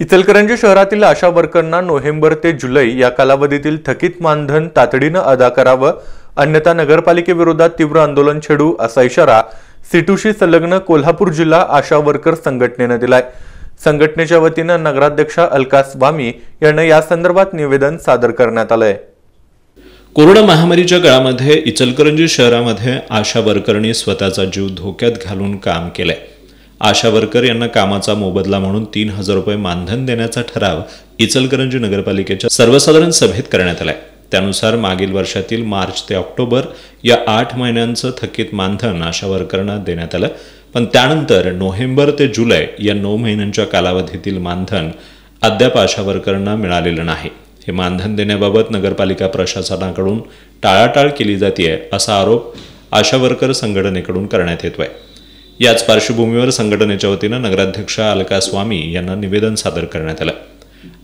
इचलकरंजी शहरातील आशा वर्करना नोव्हेंबर ते जुलै या कालावधीतील थकीत मानधन तातडीनं अदा करावं अन्यथा नगरपालिकेविरोधात तीव्र आंदोलन छेडू असा इशारा सिटूशी संलग्न कोल्हापूर जिल्हा आशा वर्कर संघटनेनं दिलाय संघटनेच्या वतीनं नगराध्यक्षा अलका स्वामी यांना यासंदर्भात निवेदन सादर करण्यात आलंय कोरोना महामारीच्या काळामध्ये इचलकरंजी शहरामध्ये आशा वर्करनी स्वतःचा जीव धोक्यात घालून काम केलंय आशा वर्कर यांना कामाचा मोबदला म्हणून तीन हजार रुपये मानधन देण्याचा ठराव इचलकरंजी नगरपालिकेच्या सर्वसाधारण सभेत करण्यात आलाय त्यानुसार मागील वर्षातील मार्च ते ऑक्टोबर या आठ महिन्यांचं थकीत मानधन आशा वर्करना देण्यात आलं पण त्यानंतर नोव्हेंबर ते जुलै या नऊ महिन्यांच्या कालावधीतील मानधन अद्याप आशा वर्करना मिळालेलं नाही हे मानधन देण्याबाबत नगरपालिका प्रशासनाकडून टाळाटाळ केली जाते असा आरोप आशा वर्कर संघटनेकडून करण्यात येतोय याच पार्श्वभूमीवर संघटनेच्या वतीनं नगराध्यक्ष अलका स्वामी यांना निवेदन सादर करण्यात आलं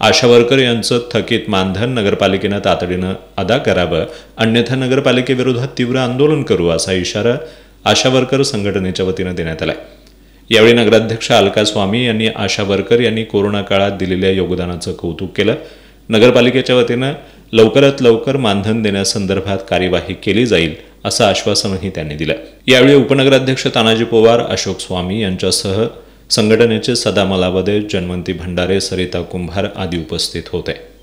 आशा वर्कर यांचं थकीत मानधन नगरपालिकेनं तातडीनं अदा करावं अन्यथा नगरपालिकेविरोधात तीव्र आंदोलन करू असा इशारा आशा वर्कर संघटनेच्या वतीनं देण्यात आला यावेळी नगराध्यक्ष अलका स्वामी यांनी आशा वर्कर यांनी कोरोना काळात दिलेल्या योगदानाचं कौतुक केलं नगरपालिकेच्या वतीनं लवकरात लवकर मानधन देण्यासंदर्भात कार्यवाही केली जाईल असं आश्वासनही त्यांनी दिलं यावेळी उपनगराध्यक्ष तानाजी पवार अशोक स्वामी यांच्यासह संघटनेचे सदा मलावदे जन्मंती भंडारे सरिता कुंभार आदी उपस्थित होते